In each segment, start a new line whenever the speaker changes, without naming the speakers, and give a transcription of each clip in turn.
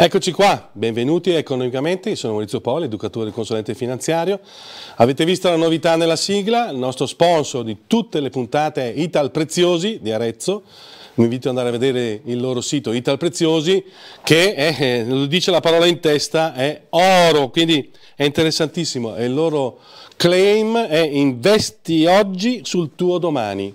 Eccoci qua, benvenuti a Economicamente, sono Maurizio Poli, educatore e consulente finanziario. Avete visto la novità nella sigla, il nostro sponsor di tutte le puntate è Ital Preziosi di Arezzo. Vi invito ad andare a vedere il loro sito Ital Preziosi che è, eh, lo dice la parola in testa, è oro, quindi è interessantissimo. il loro claim è investi oggi sul tuo domani,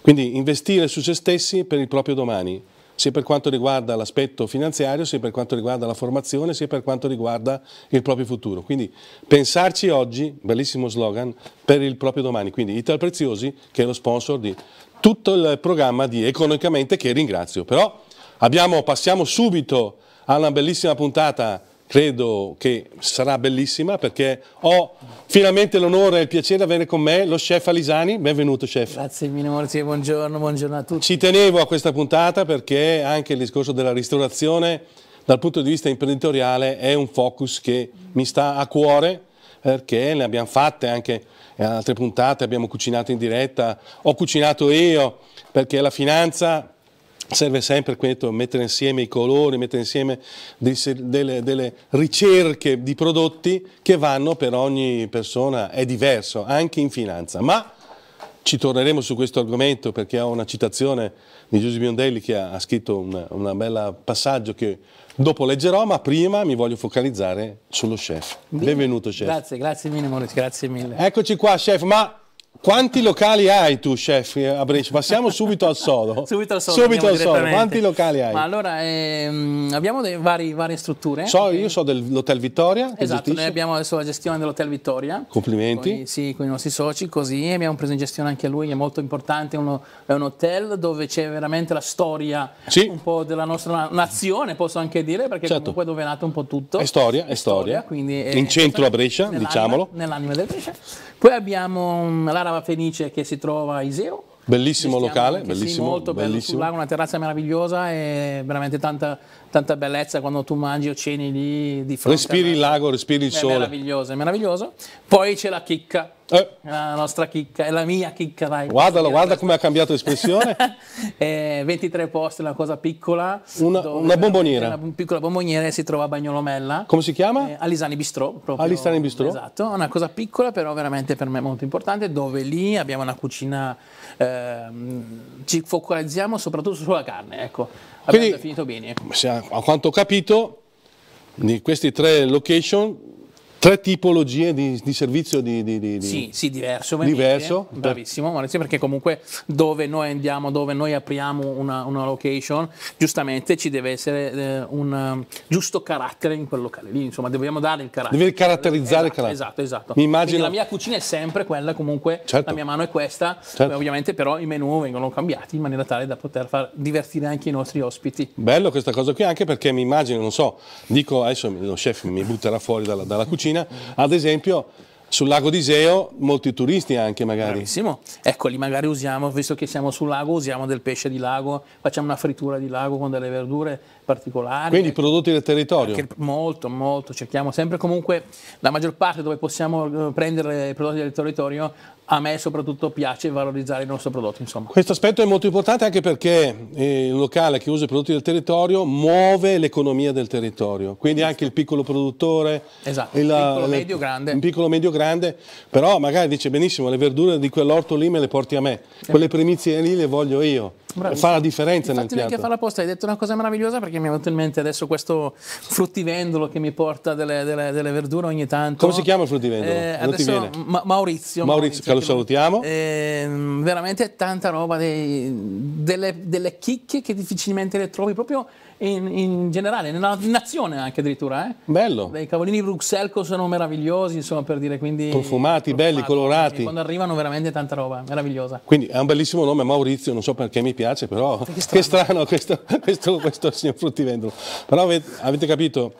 quindi investire su se stessi per il proprio domani sia per quanto riguarda l'aspetto finanziario, sia per quanto riguarda la formazione, sia per quanto riguarda il proprio futuro. Quindi pensarci oggi, bellissimo slogan, per il proprio domani. Quindi Ital Preziosi, che è lo sponsor di tutto il programma di Economicamente, che ringrazio. Però abbiamo, passiamo subito alla bellissima puntata credo che sarà bellissima perché ho finalmente l'onore e il piacere di avere con me lo chef Alisani.
Benvenuto chef. Grazie mille Morzio, buongiorno, buongiorno a tutti.
Ci tenevo a questa puntata perché anche il discorso della ristorazione dal punto di vista imprenditoriale è un focus che mi sta a cuore perché ne abbiamo fatte anche altre puntate, abbiamo cucinato in diretta, ho cucinato io perché la finanza serve sempre detto, mettere insieme i colori, mettere insieme dei, delle, delle, ricerche di prodotti che vanno per ogni persona, è diverso, anche in finanza. Ma ci torneremo su questo argomento perché ho una citazione di Giuseppe Biondelli che ha, ha scritto un bel passaggio che dopo leggerò, ma prima mi voglio focalizzare sullo chef. Benvenuto chef.
Grazie, grazie mille Maurizio, grazie mille. Eccoci qua chef, ma quanti
locali hai tu, chef, a Brescia? Passiamo subito al sodo. subito al sodo. Subito al solo. Quanti locali hai? Ma
allora, ehm, abbiamo vari, varie strutture. So,
io so dell'Hotel Vittoria. Esatto, noi
abbiamo adesso la gestione dell'Hotel Vittoria. Complimenti. Con, sì, con i nostri soci, così. Abbiamo preso in gestione anche lui, è molto importante. Uno, è un hotel dove c'è veramente la storia sì. un po' della nostra nazione, posso anche dire, perché certo. comunque dove è nato un po' tutto. È
storia, è storia. storia
quindi è, in
centro a Brescia, nell'anima, diciamolo.
Nell'anima del Brescia. Poi abbiamo la Carava Fenice che si trova a Iseo.
Bellissimo locale, bellissimo. Sì, molto bello bellissimo. sul lago,
una terrazza meravigliosa e veramente tanta, tanta bellezza quando tu mangi o ceni lì di fronte. Respiri il
lago, respiri il È sole.
Meraviglioso, è meraviglioso. Poi c'è la chicca eh. La nostra chicca, è la mia chicca, dai. Guardalo, guarda come ha cambiato espressione. eh, 23 posti, una cosa piccola. Una, una bomboniera. Una piccola bomboniera si trova a Bagnolomella. Come si chiama? Eh, Alisani Bistrò. Alisani Bistrò. Esatto, una cosa piccola però veramente per me molto importante, dove lì abbiamo una cucina, ehm, ci focalizziamo soprattutto sulla carne, ecco. Abbiamo Quindi, definito bene.
a quanto ho capito, di questi tre location Tre tipologie di, di servizio di, di, di, Sì, sì,
diverso. Diverso. Bravissimo, Maurizio, perché comunque dove noi andiamo, dove noi apriamo una, una location, giustamente ci deve essere eh, un eh, giusto carattere in quel locale lì, insomma, dobbiamo dare il carattere. Devi caratterizzare esatto, il carattere. Esatto, esatto. Mi immagino... Quindi la mia cucina è sempre quella, comunque certo. la mia mano è questa, certo. ovviamente però i menu vengono cambiati in maniera tale da poter far divertire anche i nostri ospiti.
Bello questa cosa qui, anche perché mi
immagino, non so,
dico adesso lo chef mi butterà fuori dalla, dalla cucina, cucina, ad
esempio sul lago di Iseo molti turisti anche magari. Bravissimo, eccoli magari usiamo, visto che siamo sul lago, usiamo del pesce di lago, facciamo una frittura di lago con delle verdure particolari. Quindi
prodotti del territorio. Anche
molto, molto, cerchiamo sempre comunque la maggior parte dove possiamo eh, prendere i prodotti del territorio a me soprattutto piace valorizzare il nostro prodotto. Insomma.
Questo aspetto è molto importante anche perché eh, il locale che usa i prodotti del territorio muove l'economia del territorio, quindi esatto. anche il piccolo produttore, esatto. il, piccolo le, medio grande. Un piccolo medio grande, però magari dice benissimo le verdure di quell'orto lì me le porti a me, sì. quelle primizie lì le voglio io. Bravissimo. Fa la differenza Infatti nel piatto. Anche a
la posta hai detto una cosa meravigliosa perché mi è venuto in mente adesso questo fruttivendolo che mi porta delle, delle, delle verdure ogni tanto. Come si chiama il fruttivendolo? Eh, adesso, Maurizio. Maurizio, Maurizio lo salutiamo. Eh, veramente tanta roba, dei, delle, delle, chicche che difficilmente le trovi proprio in, in generale, nella nazione anche addirittura. Eh? Bello. Dei cavolini bruxelco sono meravigliosi, insomma, per dire quindi... Profumati, profumati belli, colorati. Quando arrivano veramente tanta roba, meravigliosa.
Quindi è un bellissimo nome Maurizio, non so perché mi piace, però... Che strano, che strano questo, questo, questo signor fruttivendolo. Però avete, avete capito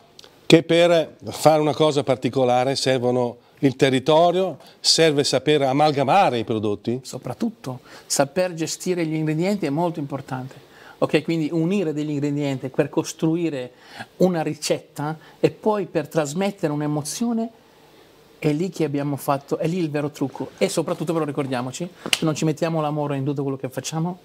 che per fare una cosa particolare servono il territorio, serve sapere amalgamare i prodotti?
Soprattutto, saper gestire gli ingredienti è molto importante. Ok, quindi unire degli ingredienti per costruire una ricetta e poi per trasmettere un'emozione è lì che abbiamo fatto, è lì il vero trucco. E soprattutto, però ricordiamoci, se non ci mettiamo l'amore in tutto quello che facciamo,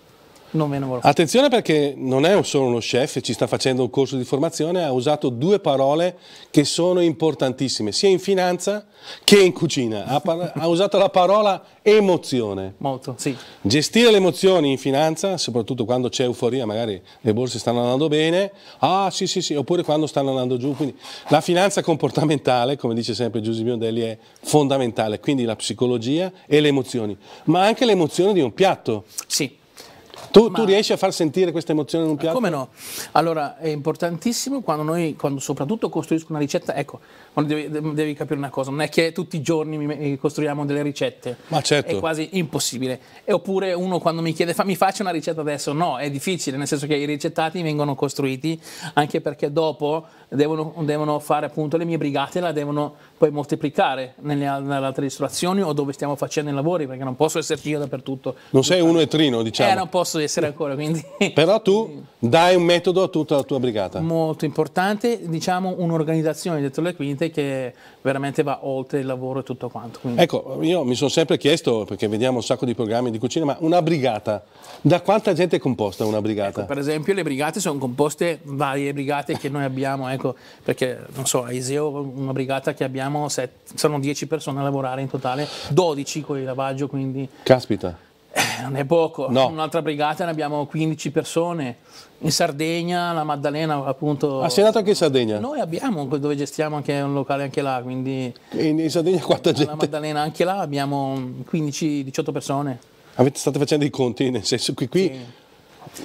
non meno ne
Attenzione perché non è solo uno chef, ci sta facendo un corso di formazione, ha usato due parole che sono importantissime, sia in finanza che in cucina. Ha, ha usato la parola emozione. Molto, sì. Gestire le emozioni in finanza, soprattutto quando c'è euforia, magari le borse stanno andando bene, ah sì sì sì, oppure quando stanno andando giù. Quindi la finanza comportamentale, come dice sempre Giuseppe Biondelli, è fondamentale, quindi la psicologia e le emozioni, ma anche
l'emozione di un piatto. Sì. Tu, ma... tu, riesci a far sentire questa emozione in un piatto? Come no? Allora, è importantissimo quando noi, quando soprattutto costruisco una ricetta, ecco, devi, devi, capire una cosa, non è che tutti i giorni costruiamo delle ricette, ma certo. è quasi impossibile. E oppure uno quando mi chiede, mi faccio una ricetta adesso? No, è difficile, nel senso che i ricettati vengono costruiti anche perché dopo devono, devono fare appunto le mie brigate, la devono puoi moltiplicare nelle, altre ristorazioni o dove stiamo facendo i lavori, perché non posso esserci io dappertutto.
Non sei uno e trino, diciamo. Eh, non
posso essere ancora, quindi... Però tu dai un metodo
a tutta la tua brigata.
Molto importante, diciamo un'organizzazione dietro le quinte che veramente va oltre il lavoro e tutto quanto. Quindi.
Ecco, io mi sono sempre chiesto, perché vediamo un sacco di programmi di cucina, ma una brigata, da quanta gente è composta una brigata? Ecco,
per esempio le brigate sono composte, varie brigate che noi abbiamo, ecco, perché non so, a Iseo una brigata che abbiamo siamo set, sono 10 persone a lavorare in totale, 12 con il lavaggio, quindi... Caspita. Eh, non è poco, no. in un'altra brigata ne abbiamo 15 persone, in Sardegna, la Maddalena appunto... Ah, sei andato
anche in Sardegna? Noi
abbiamo, dove gestiamo anche un locale anche là, quindi... In, in Sardegna quanta gente? La Maddalena anche là abbiamo 15-18 persone.
Avete state facendo i conti, nel senso che qui... Sì.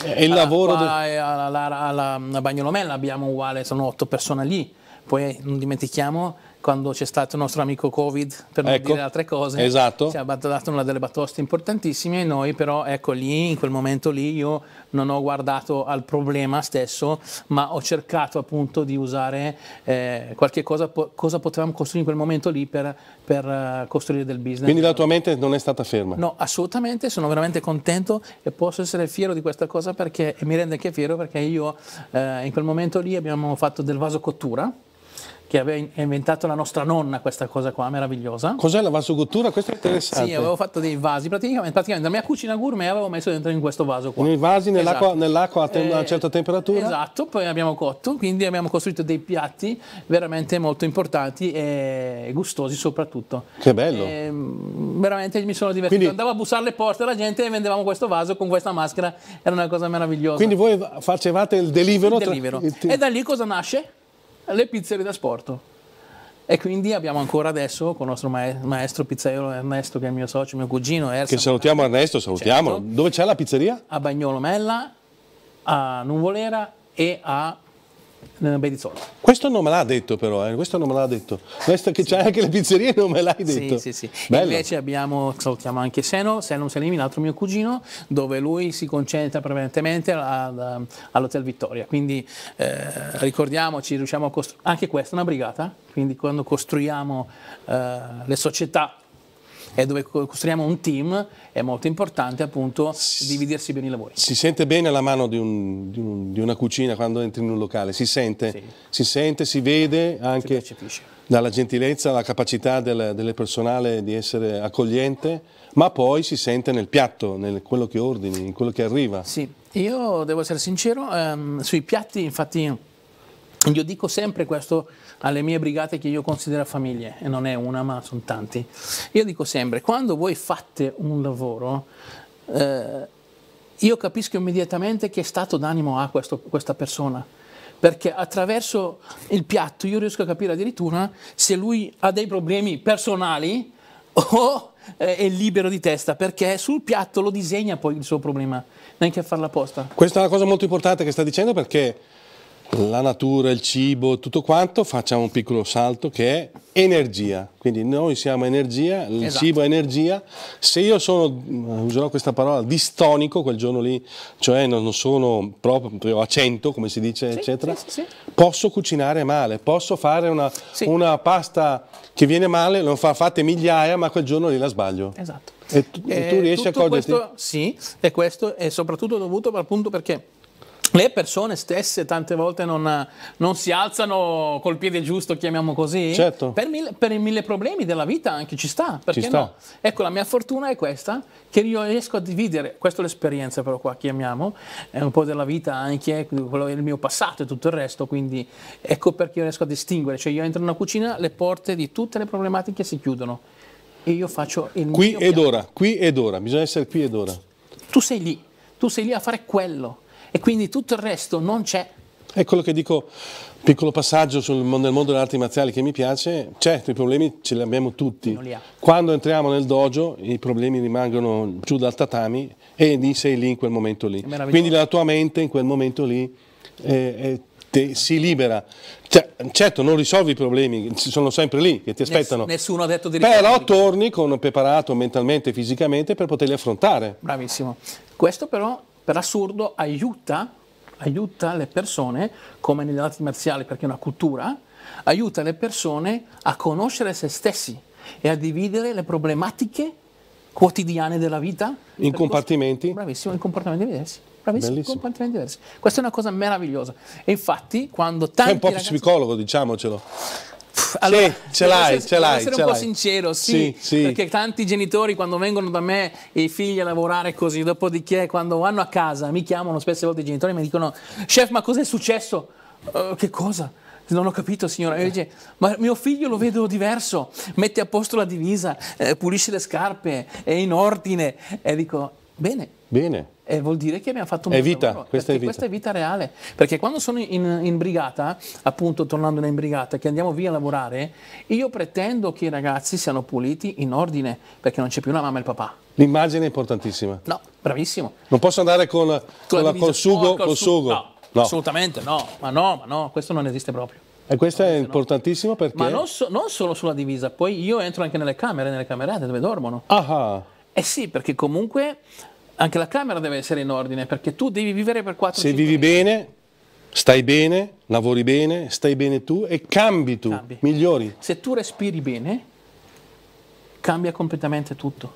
È il lavoro... Qua, de... alla, alla, alla Bagnolomella abbiamo uguale, sono 8 persone lì, poi non dimentichiamo quando c'è stato il nostro amico Covid, per non ecco, dire altre cose, esatto. ci ha dato una delle batoste importantissime noi però, ecco lì, in quel momento lì, io non ho guardato al problema stesso, ma ho cercato appunto di usare eh, qualche cosa, po cosa potevamo costruire in quel momento lì per, per uh, costruire del business. Quindi la tua
mente non è stata ferma?
No, assolutamente, sono veramente contento e posso essere fiero di questa cosa perché mi rende anche fiero perché io eh, in quel momento lì abbiamo fatto del vaso cottura, che aveva inventato la nostra nonna questa cosa qua, meravigliosa. Cos'è la vasocottura? Questo è interessante. Sì, avevo fatto dei vasi, praticamente, praticamente la mia cucina gourmet avevo messo dentro in questo vaso qua. I vasi, nell'acqua, esatto. nell'acqua
a eh, una certa temperatura?
Esatto, poi abbiamo cotto, quindi abbiamo costruito dei piatti veramente molto importanti e gustosi soprattutto.
Che bello. E, ehm,
veramente mi sono divertito. Quindi, Andavo a bussare le porte alla gente e vendevamo questo vaso con questa maschera, era una cosa meravigliosa. Quindi
voi facevate il delivero? Il delivero.
E da lì cosa nasce? le pizzerie da sporto. E quindi abbiamo ancora adesso con il nostro maestro pizzaiolo Ernesto, che è il mio socio, mio cugino. Ersa, che salutiamo
Ernesto, salutiamolo. Certo. Dove c'è la pizzeria?
A Bagnolomella, a Nuvolera e a Bedizzolo. Questo non me l'ha detto però, eh? questo non me l'ha detto. Questo che sì. c'è anche le pizzerie non me l'hai detto. Sì, sì, sì. Invece abbiamo, salutiamo anche Seno, Seno Selimi, l'altro mio cugino, dove lui si concentra prevalentemente all'Hotel Vittoria. Quindi eh, ricordiamoci, riusciamo a costruire, anche questa è una brigata, quindi quando costruiamo eh, le società è dove costruiamo un team è molto importante appunto dividersi bene i lavori.
Si sente bene la mano di, un, di, un, di una cucina quando entri in un locale, si sente, sì. si, sente si, vede anche si dalla gentilezza, la capacità del, del, personale di essere accogliente, ma poi si sente nel piatto, nel quello che ordini, in quello che arriva. Sì,
io devo essere sincero, ehm, sui piatti infatti io dico sempre questo alle mie brigate che io considero famiglie, e non è una ma sono tanti. Io dico sempre, quando voi fate un lavoro, eh, io capisco immediatamente che stato d'animo ha questo, questa persona, perché attraverso il piatto io riesco a capire addirittura se lui ha dei problemi personali o eh, è libero di testa perché sul piatto lo disegna poi il suo problema, neanche a farla apposta.
Questa è una cosa molto importante che sta dicendo perché la natura, il cibo, tutto quanto, facciamo un piccolo salto che è energia. Quindi noi siamo energia, il esatto. cibo è energia. Se io sono, userò questa parola, distonico quel giorno lì, cioè non, sono proprio a 100, come si dice, sì, eccetera, sì, sì. posso cucinare male, posso fare una, una pasta che viene male, non fa, fatte migliaia, ma quel giorno lì la sbaglio. Esatto. E tu, e tu eh, riesci a accorgerti? Questo,
sì, e questo è soprattutto dovuto appunto perché le persone stesse tante volte non, non, si alzano col piede giusto, chiamiamo così, certo. per, mille, per, i mille problemi della vita anche ci sta, perché ci sta. no? Ecco, la mia fortuna è questa, che io riesco a dividere, questa è l'esperienza però qua chiamiamo, è un po' della vita anche, quello è il mio passato e tutto il resto, quindi ecco perché io riesco a distinguere, cioè io entro in una cucina, le porte di tutte le problematiche si chiudono e io faccio il qui mio... Qui ed piano. ora,
qui ed ora, bisogna essere qui ed ora.
Tu sei lì, tu sei lì a fare quello e quindi tutto il resto non c'è.
È quello che dico, piccolo passaggio sul, nel mondo delle arti marziali che mi piace, certo i problemi ce li abbiamo tutti, quando entriamo nel dojo i problemi rimangono giù dal tatami e lì sei lì in quel momento lì, quindi la tua mente in quel momento lì eh, te, si libera, cioè, certo non risolvi i problemi, sono sempre lì che ti aspettano, nessuno ha detto di però torni con, preparato mentalmente e fisicamente per poterli affrontare.
Bravissimo, questo però per assurdo aiuta, aiuta le persone, come nelle arti marziali perché è una cultura, aiuta le persone a conoscere se stessi e a dividere le problematiche quotidiane della vita. In compartimenti? Questo, bravissimo, in compartimenti diversi. Bravissimo, in compartimenti diversi. Questa è una cosa meravigliosa. E infatti quando tanti... È un po' ragazzi, psicologo, diciamocelo. Allora, sì, ce l'hai, essere, ce l'hai. Devo essere un po' sincero, sì, sì, sì, perché tanti genitori quando vengono da me e i figli a lavorare così, dopodiché quando vanno a casa mi chiamano spesse volte i genitori e mi dicono chef ma cos'è successo? Uh, che cosa? Non ho capito, signora. Dice, ma mio figlio lo vedo diverso, mette a posto la divisa, eh, pulisce le scarpe, è in ordine. E dico, bene. Bene eh, vuol dire che abbiamo fatto un è vita, lavoro, questa, è vita. questa è vita reale. Perché quando sono in, in brigata, appunto tornando in brigata, che andiamo via a lavorare, io pretendo che i ragazzi siano puliti in ordine, perché non c'è più la mamma e il papà. L'immagine è importantissima. No, bravissimo.
Non posso andare con, con, con la, divisa, col sugo, col, col sugo. No, no,
assolutamente no, ma no, ma no, questo non esiste proprio. E questo
no, è importantissimo no. perché...
Ma non, so, non, solo sulla divisa, poi io entro anche nelle camere, nelle camerate dove dormono. Ah, ah. Eh sì, perché comunque anche la Camera deve essere in ordine perché tu devi vivere per 4 Se vivi mesi. bene,
stai bene, lavori bene, stai bene tu e cambi tu, cambi. migliori.
Se tu respiri bene, cambia completamente tutto.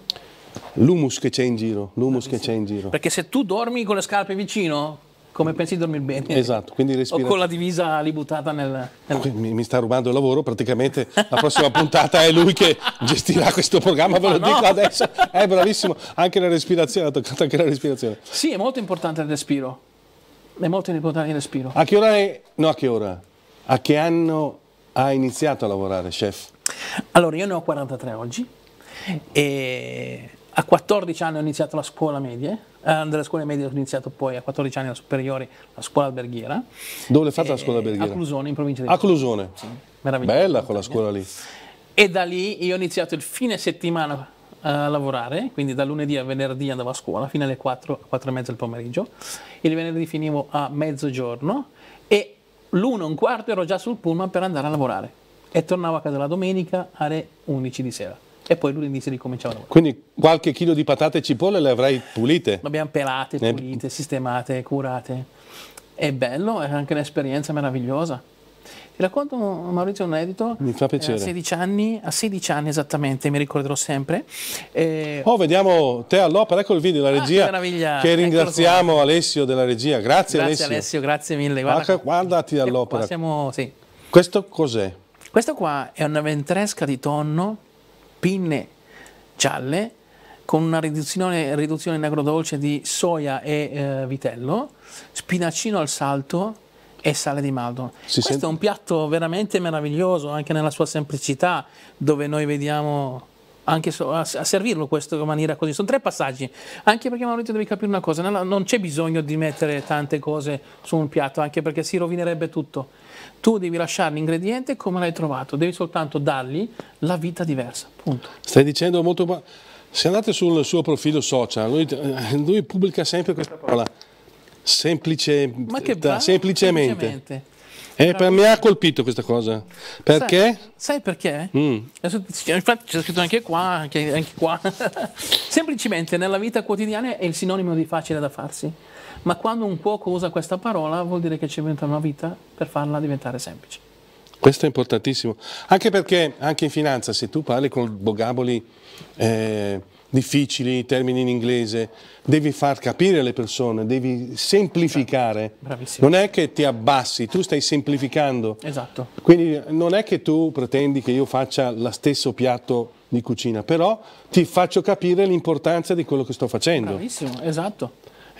L'humus che c'è in giro, l'humus che c'è in giro.
Perché se tu dormi con le scarpe vicino, come pensi di dormire bene.
Esatto, quindi respira. O con la
divisa lì buttata nel...
nel... Mi, mi, sta rubando il lavoro, praticamente la prossima puntata è lui che gestirà questo programma, ve lo no. dico adesso. È eh, bravissimo, anche la respirazione, ha toccato anche la respirazione.
Sì, è molto importante il respiro. È molto importante il respiro.
A che ora è... No, a che ora? A che anno ha iniziato a lavorare, chef?
Allora, io ne ho 43 oggi e a 14 anni ho iniziato la scuola media eh, scuola media ho iniziato poi a 14 anni alla superiore, la scuola alberghiera. Dove l'hai fatta la eh, scuola alberghiera? A Clusone, in provincia di Clusone. A
Clusone? Sì, meravigliosa. Bella quella scuola lì.
E da lì io ho iniziato il fine settimana eh, a lavorare, quindi da lunedì a venerdì andavo a scuola fino alle 4, 4 e mezza del pomeriggio. Il venerdì finivo a mezzogiorno e l'uno e un quarto ero già sul pullman per andare a lavorare e tornavo a casa la domenica alle 11 di sera e poi lunedì si ricominciava a
lavorare. Quindi qualche chilo di patate e cipolle le avrai pulite? Le abbiamo
pelate, pulite, sistemate, curate. È bello, è anche un'esperienza meravigliosa. Ti racconto, Maurizio, un edito. Mi fa piacere. Eh, a, 16 anni, a 16 anni, esattamente, mi ricorderò sempre. Eh... Oh, vediamo te all'opera, ecco il video, della ah, regia. Ah, che, che ecco ringraziamo
Alessio della regia. Grazie, grazie Alessio. Alessio grazie mille. Guarda, guardati all'opera.
Siamo, sì.
Questo cos'è?
Questo qua è una ventresca di tonno pinne gialle con una riduzione, riduzione in agrodolce di soia e eh, vitello, spinacino al salto e sale di Maldon. Si Questo sente... è un piatto veramente meraviglioso anche nella sua semplicità, dove noi vediamo anche so, a, a, servirlo in questa maniera così. Sono tre passaggi, anche perché Maurizio devi capire una cosa, non c'è bisogno di mettere tante cose su un piatto, anche perché si rovinerebbe tutto. Tu devi lasciare l'ingrediente come l'hai trovato, devi soltanto dargli la vita diversa. Punto.
Stai dicendo molto. Se andate sul suo profilo social, lui, eh, lui pubblica sempre questa parola. Semplice, Ma che eh, bravo, semplicemente. semplicemente. E eh, per me ha colpito questa cosa. Perché?
Sai, sai perché? Mm. Infatti c'è scritto anche qua, anche, anche qua. Semplicemente nella vita quotidiana è il sinonimo di facile da farsi ma quando un cuoco usa questa parola vuol dire che ci inventa una vita per farla diventare semplice.
Questo è importantissimo, anche perché anche in finanza se tu parli con vocaboli eh, difficili, termini in inglese, devi far capire alle persone, devi semplificare, Bravissimo. non è che ti abbassi, tu stai semplificando. Esatto. Quindi non è che tu pretendi che io faccia lo stesso piatto di cucina, però ti faccio capire l'importanza di quello che sto facendo.
Bravissimo, esatto.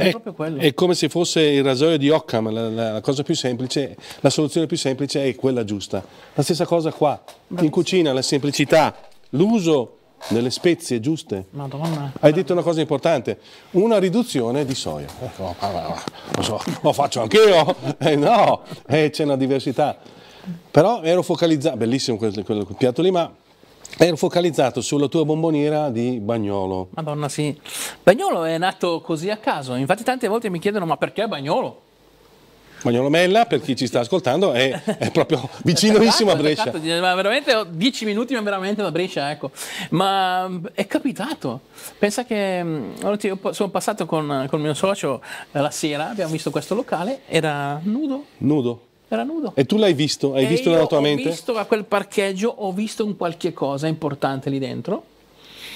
È, proprio quello. È
come se fosse il rasoio di Occam, la, la, la, cosa più semplice, la soluzione più semplice è quella giusta. La stessa cosa qua, Bravissimo. in cucina la semplicità, l'uso delle spezie giuste.
Madonna.
Hai detto una cosa importante, una riduzione di soia.
Eh, oh, ah, ah, ah, lo, so, lo faccio
anch'io? Eh, no, eh, c'è una diversità. Però ero focalizzato, bellissimo quel, quel piatto lì, ma Ero focalizzato sulla tua bomboniera di Bagnolo.
Madonna sì, Bagnolo è nato così a caso, infatti tante volte mi chiedono ma perché Bagnolo?
Bagnolo Mella, per chi ci sta ascoltando, è, è proprio vicinissimo a Brescia.
Ma veramente ho dieci minuti ma veramente da Brescia, ecco. Ma è capitato. Pensa che sono passato con, il mio socio eh, la sera, abbiamo visto questo locale, era nudo. Nudo? era nudo. E
tu l'hai visto? Hai e visto nella tua mente? Ho visto
a quel parcheggio, ho visto un qualche cosa importante lì dentro.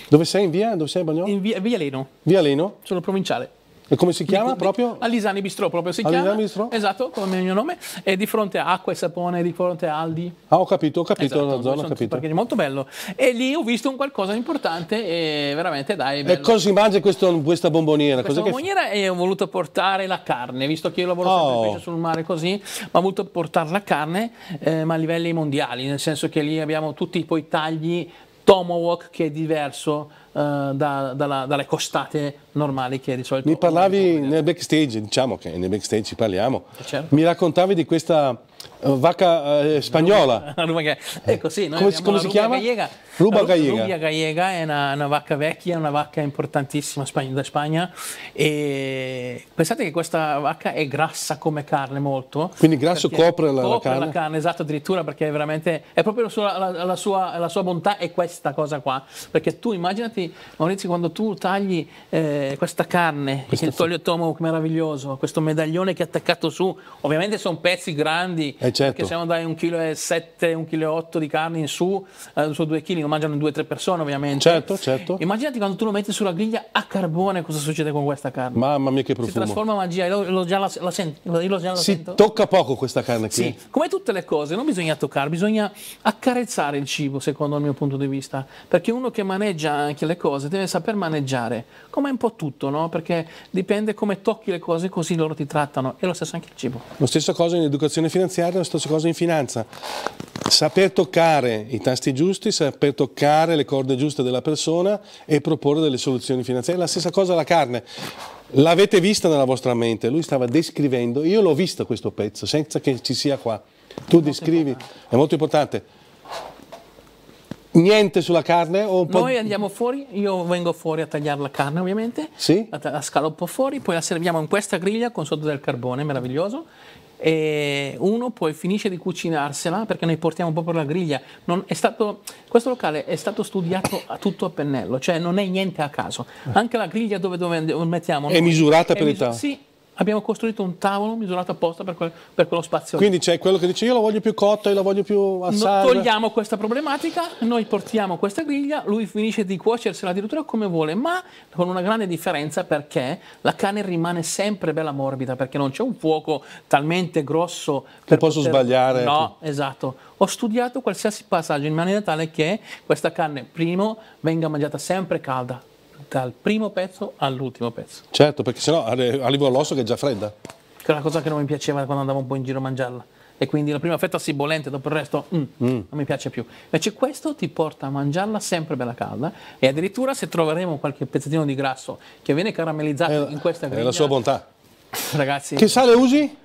Dove sei in via? Dove sei Bagnolo? In via, via Leno. Via Leno? Sono provinciale. E come si chiama di, proprio? Alisani Bistro, proprio si Alisani chiama. Bistrò? Esatto, come il mio nome. È di fronte a acqua e sapone, di fronte a Aldi.
Ah, ho capito, ho capito esatto, la zona, ho capito. Perché
è molto bello. E lì ho visto un qualcosa di importante e veramente dai, E
cosa si mangia questo, questa bomboniera? Questa Cos'è bomboniera
che... e ho voluto portare la carne, visto che io lavoro oh. sempre pesce sul mare così, ma ho voluto portare la carne, eh, ma a livelli mondiali, nel senso che lì abbiamo tutti poi tagli tomahawk che è diverso eh, da, dalla, dalle costate normali che di solito...
Mi parlavi nel backstage, diciamo che nel backstage ci parliamo, certo. mi raccontavi di questa eh, vacca eh, spagnola.
La ruba, ecco, sì, come, come si chiama? Gallega. Ruba gallega. Ruba gallega è una, una, vacca vecchia, una vacca importantissima da Spagna. E pensate che questa vacca è grassa come carne molto. Quindi grasso copre, la, copre la, carne. la, carne. esatto, addirittura perché è veramente... È proprio la sua, la, sua, sua bontà è questa cosa qua. Perché tu immaginati, Maurizio, quando tu tagli eh, questa carne, questo il togliotomo meraviglioso, questo medaglione che è attaccato su, ovviamente sono pezzi grandi. È eh, certo. Perché se non dai 1,7 kg, 1,8 kg di carne in su, eh, su 2 kg, lo mangiano 2-3 persone ovviamente. Certo, certo. Immaginati quando tu lo metti sulla griglia a carbone cosa succede con questa carne. Mamma mia che profumo. Si trasforma magia, io, lo già la, la sento, io già la si sento. tocca poco
questa carne qui. Sì,
come tutte le cose, non bisogna toccare, bisogna accarezzare il cibo secondo il mio punto di vista. Perché uno che maneggia anche le cose deve saper maneggiare, come un po' tutto, no? Perché dipende come tocchi le cose così loro ti trattano. E lo stesso anche il cibo.
Lo stesso cosa in educazione finanziaria, stessa cosa in finanza. Saper toccare i tasti giusti, saper toccare le corde giuste della persona e proporre delle soluzioni finanziarie. La stessa cosa la carne. L'avete vista nella vostra mente, lui stava descrivendo, io l'ho vista questo pezzo senza che ci sia qua. Tu è descrivi, molto è molto importante. Niente sulla carne? Noi
andiamo fuori, io vengo fuori a tagliare la carne ovviamente, sì? la, la po' fuori, poi la serviamo in questa griglia con sotto del carbone, meraviglioso, e uno poi finisce di cucinarsela perché noi portiamo proprio la griglia. Non, stato, questo locale è stato studiato a tutto a pennello, cioè non è niente a caso. Eh. Anche la griglia dove, dove mettiamo... È misurata è per misur- età? Sì, Abbiamo costruito un tavolo misurato apposta per, que- per quello spazio. Quindi c'è quello che dice io la voglio più cotta, io la voglio più assata. No, togliamo questa problematica, noi portiamo questa griglia, lui finisce di cuocersela addirittura come vuole, ma con una grande differenza perché la carne rimane sempre bella morbida, perché non c'è un fuoco talmente grosso. Che per posso poter... sbagliare. No, ecco. esatto. Ho studiato qualsiasi passaggio in maniera tale che questa carne, primo, venga mangiata sempre calda, dal primo pezzo all'ultimo pezzo.
Certo, perché sennò arrivo all'osso che è già fredda.
Che è una cosa che non mi piaceva quando andavo un po' in giro a mangiarla. E quindi la prima fetta si bolente, dopo il resto mm, mm. non mi piace più. Invece questo ti porta a mangiarla sempre bella calda e addirittura se troveremo qualche pezzettino di grasso che viene caramellizzato è, eh, in questa griglia... È la sua bontà. Ragazzi... Che sale usi?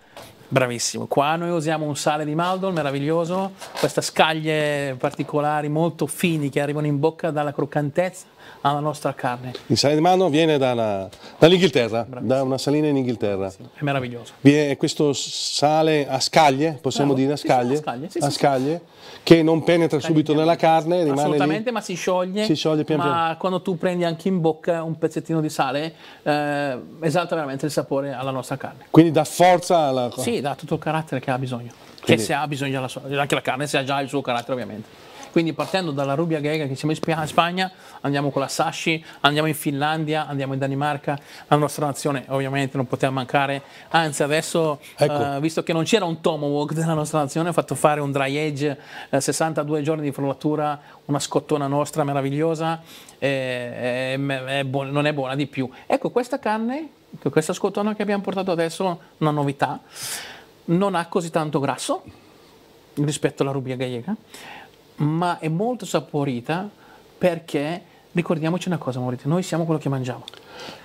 Bravissimo, qua noi usiamo un sale di Maldol meraviglioso, queste scaglie particolari molto fini che arrivano in bocca dalla croccantezza alla nostra carne.
Il sale di mano viene dall'Inghilterra, da una salina in Inghilterra. Sì, è meraviglioso. Vi è questo sale a scaglie, possiamo Bravo. dire a scaglie, sì, a scaglie, sì, a scaglie che non penetra subito nella carne, rimane Assolutamente, lì.
ma si scioglie. Si scioglie pian Ma pian. quando tu prendi anche in bocca un pezzettino di sale, eh, esalta veramente il sapore alla nostra carne. Quindi dà forza alla... Sì, dà tutto il carattere che ha bisogno. Quindi. Che se ha bisogno, anche la carne, se ha già il suo carattere ovviamente. Quindi partendo dalla Rubia Grega che siamo in Spagna, andiamo con la Sashi, andiamo in Finlandia, andiamo in Danimarca, la nostra nazione ovviamente non poteva mancare, anzi adesso ecco. eh, visto che non c'era un Tomahawk della nostra nazione ho fatto fare un dry edge, eh, 62 giorni di frullatura, una scottona nostra meravigliosa, eh, è buona, non è buona di più. Ecco questa carne, questa scottona che abbiamo portato adesso, una novità, non ha così tanto grasso rispetto alla rubia gallega ma è molto saporita perché ricordiamoci una cosa, Maurizio, noi siamo quello che mangiamo.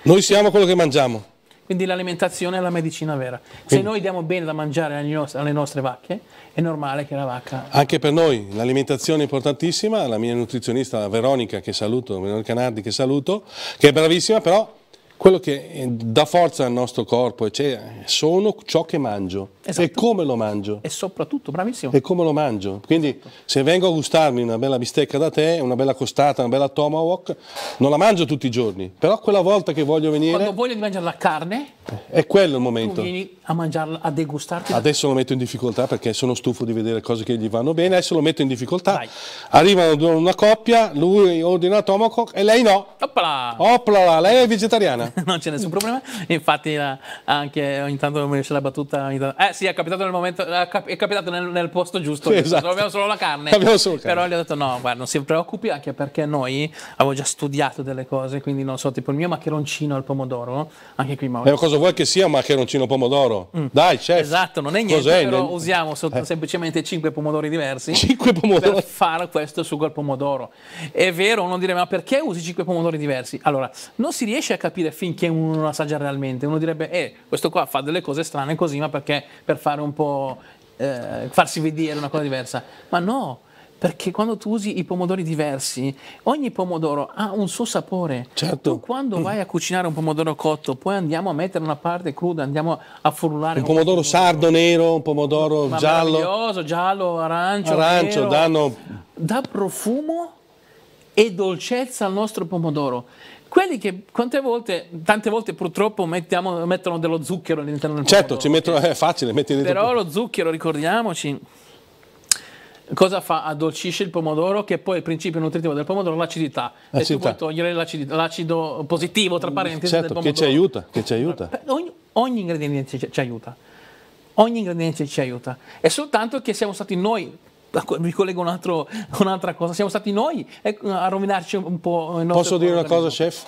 Noi siamo quello che mangiamo.
Quindi l'alimentazione è la medicina vera. Se noi diamo bene da mangiare alle nostre vacche, è normale che la vacca...
Anche per noi l'alimentazione è importantissima, la mia nutrizionista Veronica, che saluto, Veronica Nardi, che saluto, che è bravissima, però quello che eh, dà forza al nostro corpo cioè, sono ciò che mangio esatto. e come lo mangio. E soprattutto, bravissimo. E come lo mangio. Quindi esatto. se vengo a gustarmi una bella bistecca da te, una bella costata, una bella tomahawk, non la mangio tutti i giorni, però quella volta che voglio venire... Quando
voglio di mangiare la carne,
eh, è quello il momento. Tu vieni
a mangiarla, a degustarti.
Adesso lo metto in difficoltà perché sono stufo di vedere cose che gli vanno bene. Adesso lo metto in difficoltà. Vai. Arrivano una coppia, lui ordina Tomahawk e lei no.
Oppala! Oppala, lei è vegetariana. non c'è nessun problema. Infatti, anche ogni tanto mi esce la battuta. Eh sì, è capitato nel momento, è capitato nel, nel posto giusto. Esatto. Abbiamo solo la carne. Abbiamo solo carne. Però gli ho detto no, guarda, non si preoccupi anche perché noi avevo già studiato delle cose, quindi non so, tipo il mio maccheroncino al pomodoro, anche qui ma è una
cosa cosa vuoi che sia maccheroncino pomodoro? Mm. Dai, chef. Esatto, non è niente, Cos'è? però
usiamo so- eh. semplicemente 5 pomodori diversi 5 pomodori. per fare questo sugo al pomodoro. È vero, uno direbbe, ma perché usi 5 pomodori diversi? Allora, non si riesce a capire finché uno non assaggia realmente. Uno direbbe, eh, questo qua fa delle cose strane così, ma perché per fare un po'... Eh, farsi vedere una cosa diversa. Ma no, perché quando tu usi i pomodori diversi, ogni pomodoro ha un suo sapore. Certo. Tu quando vai a cucinare un pomodoro cotto, poi andiamo a mettere una parte cruda, andiamo a frullare. Un,
pomodoro, pomodoro sardo nero, un pomodoro Ma giallo. Meraviglioso,
giallo, arancio. Arancio, nero, danno... Dà profumo e dolcezza al nostro pomodoro quelli che volte, tante volte purtroppo mettiamo, mettono dello zucchero all'interno del certo, pomodoro. Certo, ci mettono, è facile,
metti dentro. Però
lo zucchero, ricordiamoci, cosa fa? Addolcisce il pomodoro, che poi è il principio nutritivo del pomodoro, l'acidità. l'acidità. Eh, e tu puoi togliere l'acido positivo, tra mm, parentesi, certo, del pomodoro. Che ci
aiuta, che ci aiuta.
Ogni, ogni ingrediente ci, aiuta. Ogni ingrediente ci aiuta. È soltanto che siamo stati noi mi collego un altro, un'altra cosa. Siamo stati noi ecco, a rovinarci un po'. Posso dire una cosa, chef?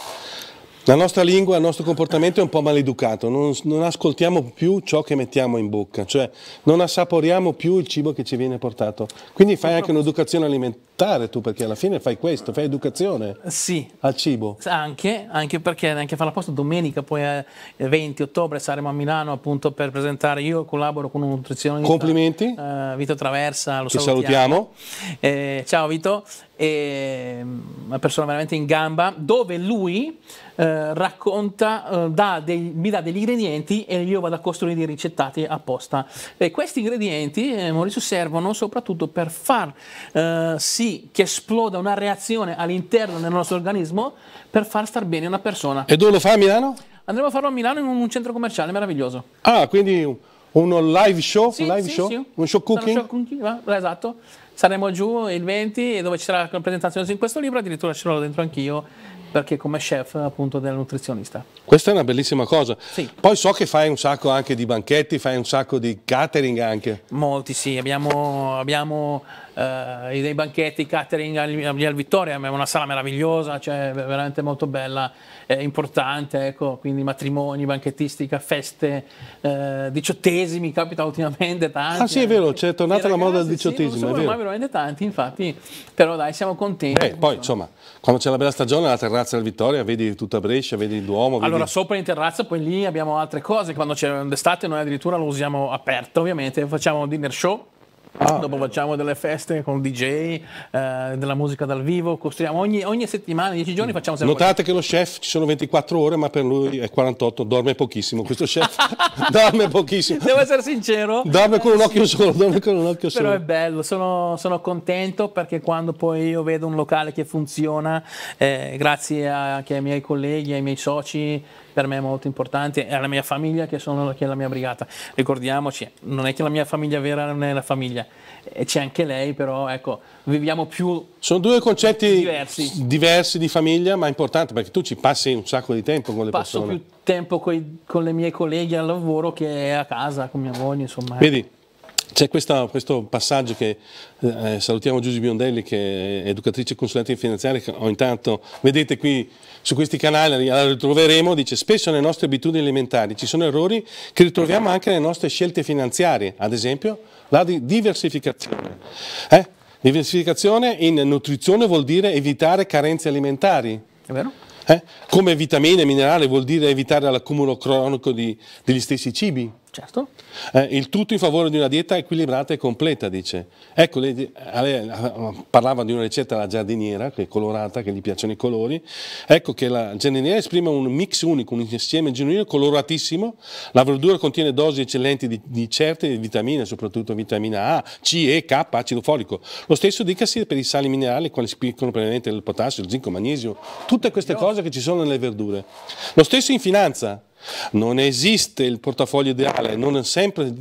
La nostra lingua, il nostro comportamento è un po' maleducato, non, non, ascoltiamo più ciò che mettiamo in bocca, cioè non assaporiamo più il cibo che ci viene portato. Quindi fai anche un'educazione alimentare tu, perché alla fine fai questo, fai educazione sì. al cibo.
Anche, anche perché anche a fare la posta domenica, poi il 20 ottobre saremo a Milano appunto per presentare, io collaboro con un nutrizionista. Complimenti. Eh, Vito Traversa, lo Ti salutiamo. salutiamo. Eh, ciao Vito, e, mm, una persona veramente in gamba, dove lui eh, racconta, eh, dà dei, mi dà degli ingredienti e io vado a costruire dei ricettati apposta. E questi ingredienti, eh, Maurizio, servono soprattutto per far eh, sì che esploda una reazione all'interno del nostro organismo per far star bene una persona. E dove lo fa a Milano? Andremo a farlo a Milano in un centro commerciale meraviglioso.
Ah, quindi uno live show? Sì, live sì, show? Sì.
Un show cooking? Show cooking esatto saremo giù il 20 dove ci sarà la presentazione in questo libro, addirittura ce l'ho dentro anch'io perché come chef appunto del nutrizionista. Questa
è una bellissima cosa. Sì. Poi so che fai un sacco anche di banchetti, fai un sacco di catering anche.
Molti sì, abbiamo, abbiamo eh, dei banchetti, catering agli al Vittoria, è una sala meravigliosa, cioè veramente molto bella, eh, importante, ecco, quindi matrimoni, banchettistica, feste, eh, diciottesimi, capita ultimamente tanti. Ah sì, è eh. vero,
c'è tornata la
moda del diciottesimo, sì, sono Ma veramente tanti, infatti, però dai, siamo contenti.
Beh, poi insomma, quando c'è la bella stagione la terrazza del Vittoria, vedi tutta Brescia, vedi il Duomo. Vedi... Allora, sopra
in terrazza, poi lì abbiamo altre cose, quando c'è l'estate noi addirittura lo usiamo aperto, ovviamente, facciamo dinner show Oh. Dopo facciamo delle feste con DJ, eh, della musica dal vivo, costruiamo ogni, ogni settimana, 10 giorni facciamo sempre. Notate
che lo chef ci sono 24 ore, ma per lui è 48, dorme pochissimo. Questo chef dorme pochissimo. Devo essere sincero. Dorme con un occhio solo, dorme con
un occhio solo. Però è bello, sono, sono contento perché quando poi io vedo un locale che funziona, eh, grazie anche ai miei colleghi, ai miei soci, per me molto importanti, è la mia famiglia che, sono, che è la mia brigata. Ricordiamoci, non è che la mia famiglia vera non è la famiglia, c'è anche lei, però ecco, viviamo più... Sono due
concetti diversi. diversi di famiglia, ma importante perché tu ci passi un sacco di tempo con le Passo persone. Passo
più tempo coi, con le mie colleghi al lavoro che a casa, con mia moglie, insomma. Vedi,
c'è questa, questo passaggio che eh, eh, salutiamo Giusy Biondelli che è educatrice consulente in finanziaria che ho intanto, vedete qui su questi canali, la ritroveremo, dice spesso nelle nostre abitudini alimentari ci sono errori che ritroviamo anche nelle nostre scelte finanziarie, ad esempio la diversificazione. Eh? Diversificazione in nutrizione vuol dire evitare carenze alimentari. È vero? Eh? Come vitamine e minerali vuol dire evitare l'accumulo cronico di, degli stessi cibi. Certo. Eh, il tutto in favore di una dieta equilibrata e completa, dice. Ecco, lei, lei parlava di una ricetta alla giardiniera, che è colorata, che gli piacciono i colori. Ecco che la giardiniera esprime un mix unico, un insieme genuino coloratissimo. La verdura contiene dosi eccellenti di, di certe vitamine, soprattutto vitamina A, C, E, K, acido folico. Lo stesso dicasi per i sali minerali, quali spiccano probabilmente il potassio, il zinco, il magnesio, tutte queste cose che ci sono nelle verdure. Lo stesso in finanza. Non esiste il portafoglio ideale, non sempre,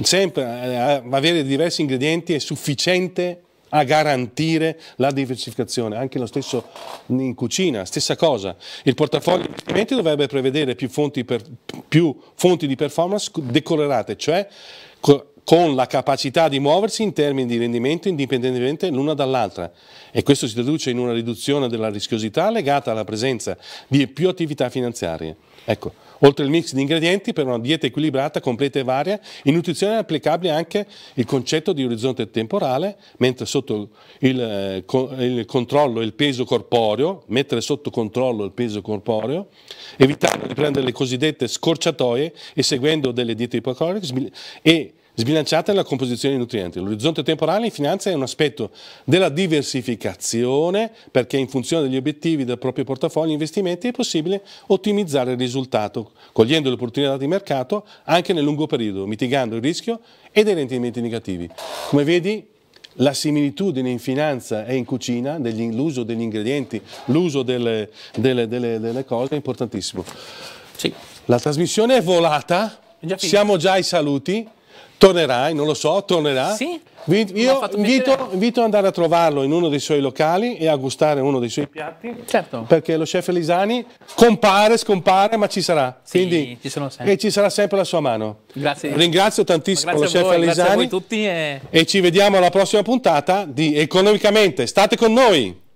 sempre eh, avere diversi ingredienti è sufficiente a garantire la diversificazione, anche lo stesso in cucina, stessa cosa. Il portafoglio di investimenti dovrebbe prevedere più fonti, per, più fonti di performance decorrelate, cioè con la capacità di muoversi in termini di rendimento indipendentemente l'una dall'altra e questo si traduce in una riduzione della rischiosità legata alla presenza di più attività finanziarie. Ecco, oltre al mix di ingredienti per una dieta equilibrata, completa e varia, in nutrizione è applicabile anche il concetto di orizzonte temporale, mentre sotto il, eh, il controllo il peso corporeo, mettere sotto controllo il peso corporeo, evitando di prendere le cosiddette scorciatoie e seguendo delle diete ipocaloriche e sbilanciata nella composizione dei nutrienti. L'orizzonte temporale in finanza è un aspetto della diversificazione perché in funzione degli obiettivi del proprio portafoglio investimenti è possibile ottimizzare il risultato, cogliendo le opportunità di mercato anche nel lungo periodo, mitigando il rischio e dei rendimenti negativi. Come vedi, la similitudine in finanza e in cucina, l'uso degli ingredienti, l'uso delle, delle, delle, delle, cose è importantissimo. Sì. La trasmissione è volata, è già siamo già ai saluti. Tornerai, non lo so, tornerà? Sì. Io invito, invito, ad andare a trovarlo in uno dei suoi locali e a gustare uno dei suoi piatti. Certo. Perché lo chef Elisani compare, scompare, ma ci sarà. Sì, Quindi, ci sono sempre. E ci sarà sempre la sua mano. Grazie. Ringrazio tantissimo grazie lo chef Elisani. Grazie a voi tutti. E... e ci vediamo alla prossima puntata di Economicamente. State con noi.